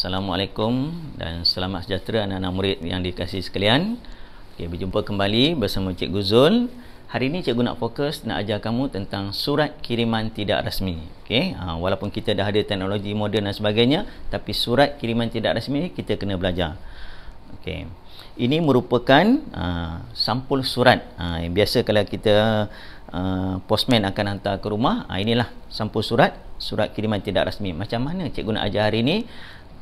Assalamualaikum dan selamat sejahtera anak-anak murid yang dikasihi sekalian. Okay, berjumpa kembali bersama Cik Zul. Hari ini cikgu nak fokus nak ajar kamu tentang surat kiriman tidak rasmi. Okay, ha, walaupun kita dah ada teknologi moden dan sebagainya, tapi surat kiriman tidak rasmi ini kita kena belajar. Okay, Ini merupakan ha, sampul surat. Ha, yang biasa kalau kita Uh, postman akan hantar ke rumah uh, inilah sampul surat surat kiriman tidak rasmi macam mana cikgu nak ajar hari ini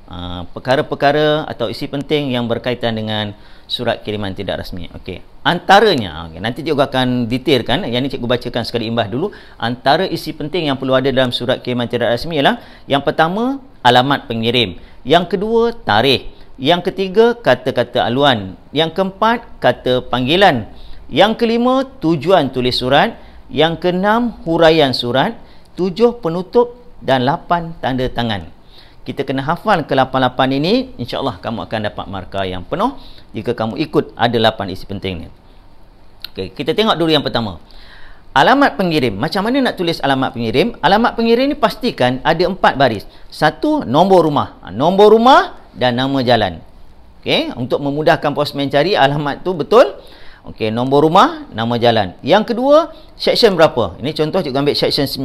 Ah, perkara-perkara atau isi penting yang berkaitan dengan surat kiriman tidak rasmi. Okey. Antaranya, okay, nanti cikgu akan detailkan, yang ini cikgu bacakan sekali imbah dulu. Antara isi penting yang perlu ada dalam surat kiriman tidak rasmi ialah yang pertama, alamat pengirim. Yang kedua, tarikh. Yang ketiga, kata-kata aluan. Yang keempat, kata panggilan. Yang kelima, tujuan tulis surat. Yang keenam, huraian surat. Tujuh, penutup dan lapan, tanda tangan kita kena hafal ke lapan ini insyaallah kamu akan dapat markah yang penuh jika kamu ikut ada lapan isi penting ni Okay, kita tengok dulu yang pertama alamat pengirim macam mana nak tulis alamat pengirim alamat pengirim ni pastikan ada empat baris satu nombor rumah ha, nombor rumah dan nama jalan Okay, untuk memudahkan posmen cari alamat tu betul Okey, nombor rumah, nama jalan. Yang kedua, section berapa? Ini contoh cikgu ambil section 19.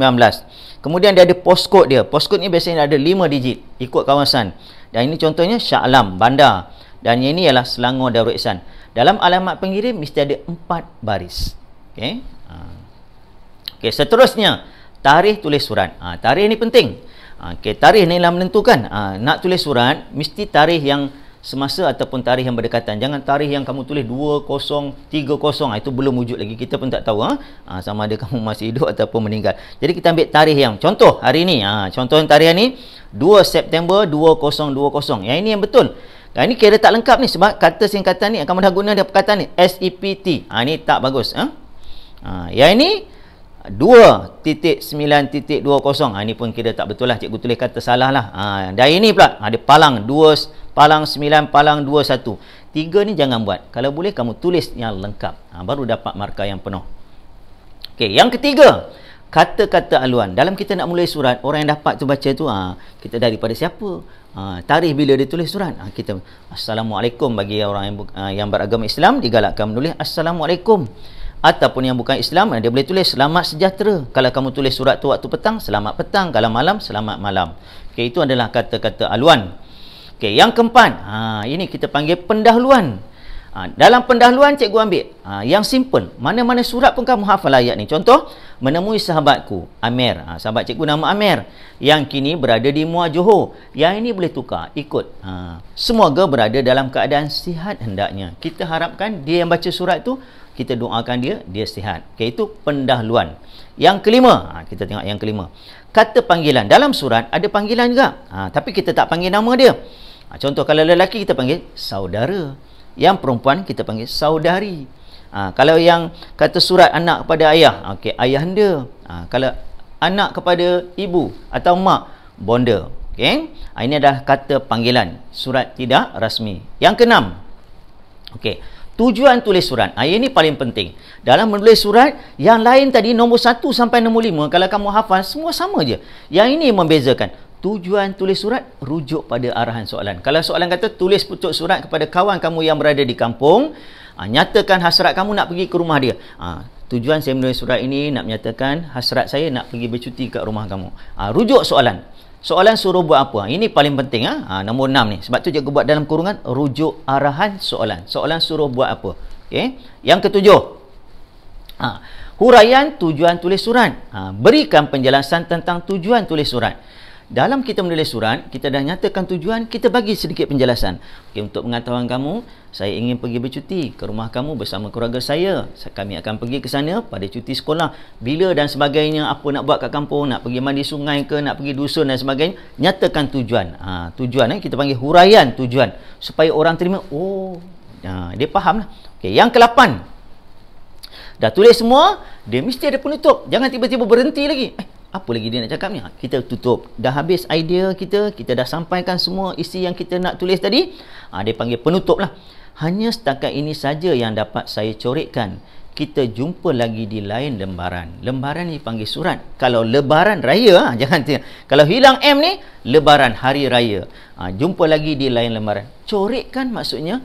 Kemudian dia ada postcode dia. Postcode ni biasanya ada 5 digit ikut kawasan. Dan ini contohnya Shah Alam, bandar. Dan yang ini ialah Selangor Darul Ihsan. Dalam alamat pengirim mesti ada 4 baris. Okey. Ha. Okey, seterusnya tarikh tulis surat. Ha, tarikh ni penting. Ha, okey, tarikh ni lah menentukan. Ha, nak tulis surat mesti tarikh yang semasa ataupun tarikh yang berdekatan jangan tarikh yang kamu tulis 2030 ah, itu belum wujud lagi kita pun tak tahu ha? sama ada kamu masih hidup ataupun meninggal jadi kita ambil tarikh yang contoh hari ini ha, contoh yang tarikh ni 2 September 2020 yang ini yang betul dan ini kira tak lengkap ni sebab kata singkatan ni kamu dah guna dia perkataan ni SEPT ha, ini tak bagus ha? Ha, yang ini 2.9.20 ha, ini pun kira tak betul lah cikgu tulis kata salah lah ha, dan ini pula ada palang 2 palang 9 palang 21 tiga ni jangan buat kalau boleh kamu tulis yang lengkap ha, baru dapat markah yang penuh okey yang ketiga kata-kata aluan dalam kita nak mulai surat orang yang dapat tu baca tu ha, kita daripada siapa ha, tarikh bila dia tulis surat ha, kita assalamualaikum bagi orang yang ha, yang beragama Islam digalakkan menulis assalamualaikum ataupun yang bukan Islam dia boleh tulis selamat sejahtera kalau kamu tulis surat tu waktu petang selamat petang kalau malam selamat malam okey itu adalah kata-kata aluan Okey, yang keempat, ha, ini kita panggil pendahuluan. Ha, dalam pendahuluan cikgu ambil ha, yang simple. Mana-mana surat pun kamu hafal ayat ni. Contoh, menemui sahabatku Amir. Ha, sahabat cikgu nama Amir yang kini berada di Muar Johor. Yang ini boleh tukar, ikut. Ha, semoga berada dalam keadaan sihat hendaknya. Kita harapkan dia yang baca surat tu kita doakan dia dia sihat. Okey, itu pendahuluan. Yang kelima, ha, kita tengok yang kelima. Kata panggilan dalam surat ada panggilan juga. Ha, tapi kita tak panggil nama dia. Ha, contoh kalau lelaki kita panggil saudara. Yang perempuan kita panggil saudari. Ha, kalau yang kata surat anak kepada ayah, okey ayah anda. Ha, kalau anak kepada ibu atau mak, bonda. Okey. Ha, ini adalah kata panggilan, surat tidak rasmi. Yang keenam. Okey. Tujuan tulis surat. Ha, ini paling penting. Dalam menulis surat, yang lain tadi nombor 1 sampai nombor 5, kalau kamu hafal, semua sama je. Yang ini membezakan tujuan tulis surat rujuk pada arahan soalan kalau soalan kata tulis putus surat kepada kawan kamu yang berada di kampung ha, nyatakan hasrat kamu nak pergi ke rumah dia ha, tujuan saya menulis surat ini nak menyatakan hasrat saya nak pergi bercuti ke rumah kamu ha, rujuk soalan soalan suruh buat apa ini paling penting ah ha? ha, nombor 6 ni sebab tu cikgu buat dalam kurungan rujuk arahan soalan soalan suruh buat apa Okay. Eh, yang ketujuh ha huraian tujuan tulis surat ha berikan penjelasan tentang tujuan tulis surat dalam kita menulis surat kita dah nyatakan tujuan kita bagi sedikit penjelasan okay, untuk pengetahuan kamu saya ingin pergi bercuti ke rumah kamu bersama keluarga saya kami akan pergi ke sana pada cuti sekolah bila dan sebagainya apa nak buat kat kampung nak pergi mandi sungai ke nak pergi dusun dan sebagainya nyatakan tujuan ha, tujuan eh, kita panggil huraian tujuan supaya orang terima oh ha, dia faham lah okay, yang ke-8 dah tulis semua dia mesti ada penutup jangan tiba-tiba berhenti lagi eh, apa lagi dia nak cakap ni? Ha, kita tutup. Dah habis idea kita, kita dah sampaikan semua isi yang kita nak tulis tadi. Ha, dia panggil penutup lah. Hanya setakat ini saja yang dapat saya corikkan Kita jumpa lagi di lain lembaran. Lembaran ni panggil surat. Kalau lebaran raya, ha, jangan tanya. Kalau hilang M ni, lebaran hari raya. Ha, jumpa lagi di lain lembaran. corikkan maksudnya,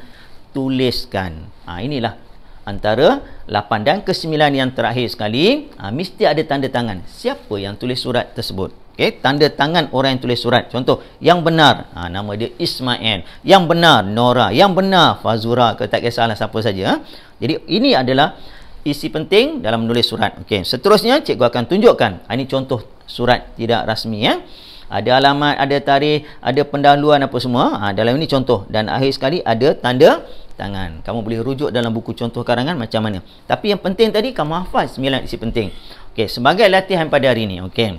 tuliskan. Ha, inilah antara lapan dan kesembilan yang terakhir sekali ha, mesti ada tanda tangan siapa yang tulis surat tersebut Okay, tanda tangan orang yang tulis surat contoh yang benar ha, nama dia Ismail yang benar Nora yang benar Fazura ke tak kisahlah siapa saja ha. jadi ini adalah isi penting dalam menulis surat Okay, seterusnya cikgu akan tunjukkan ha, ini contoh surat tidak rasmi ya ada alamat, ada tarikh, ada pendahuluan apa semua. Ha, dalam ini contoh. Dan akhir sekali ada tanda tangan. Kamu boleh rujuk dalam buku contoh karangan macam mana. Tapi yang penting tadi kamu hafaz 9 isi penting. Okey, sebagai latihan pada hari ini. Okey.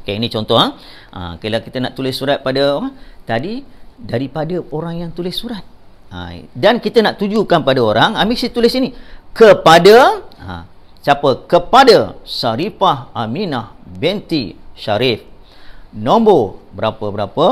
Okey, ini contoh Ha? Ha, kalau kita nak tulis surat pada orang tadi daripada orang yang tulis surat. Ha, dan kita nak tujukan pada orang, ambil si tulis ini kepada ha, siapa? Kepada Sarifah Aminah binti Syarif. Nombor berapa-berapa?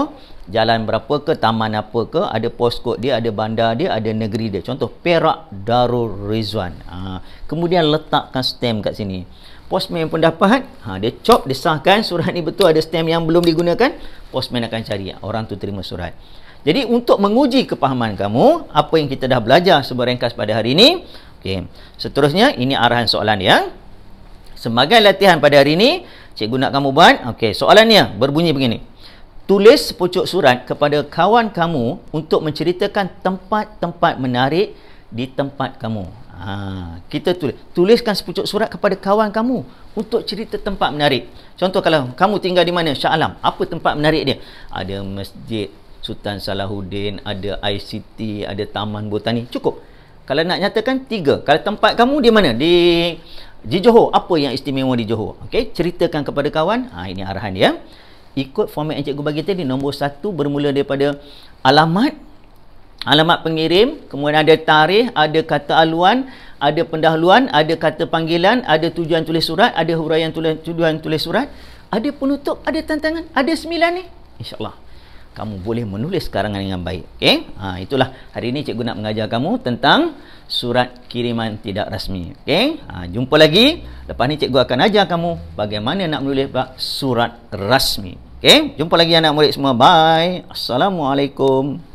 jalan berapa ke taman apa ke ada postcode dia ada bandar dia ada negeri dia contoh Perak Darul Rizwan ha. kemudian letakkan stamp kat sini postman pun dapat ha, dia cop dia sahkan surat ni betul ada stamp yang belum digunakan postman akan cari orang tu terima surat jadi untuk menguji kepahaman kamu apa yang kita dah belajar seberengkas pada hari ini okay. seterusnya ini arahan soalan ya sebagai latihan pada hari ini cikgu nak kamu buat okay, soalannya berbunyi begini tulis sepucuk surat kepada kawan kamu untuk menceritakan tempat-tempat menarik di tempat kamu. Ha, kita tulis. Tuliskan sepucuk surat kepada kawan kamu untuk cerita tempat menarik. Contoh kalau kamu tinggal di mana? Shah Alam. Apa tempat menarik dia? Ada masjid Sultan Salahuddin, ada ICT, ada Taman Botani. Cukup. Kalau nak nyatakan, tiga. Kalau tempat kamu di mana? Di di Johor apa yang istimewa di Johor Okay, ceritakan kepada kawan ha ini arahan dia ikut format yang cikgu bagi tadi nombor satu bermula daripada alamat alamat pengirim kemudian ada tarikh ada kata aluan ada pendahuluan ada kata panggilan ada tujuan tulis surat ada huraian tulis, tujuan tulis surat ada penutup ada tantangan ada sembilan ni insyaallah kamu boleh menulis karangan dengan baik okey ha itulah hari ini cikgu nak mengajar kamu tentang surat kiriman tidak rasmi okey ha jumpa lagi lepas ni cikgu akan ajar kamu bagaimana nak menulis surat rasmi Okay, jumpa lagi anak murid semua. Bye. Assalamualaikum.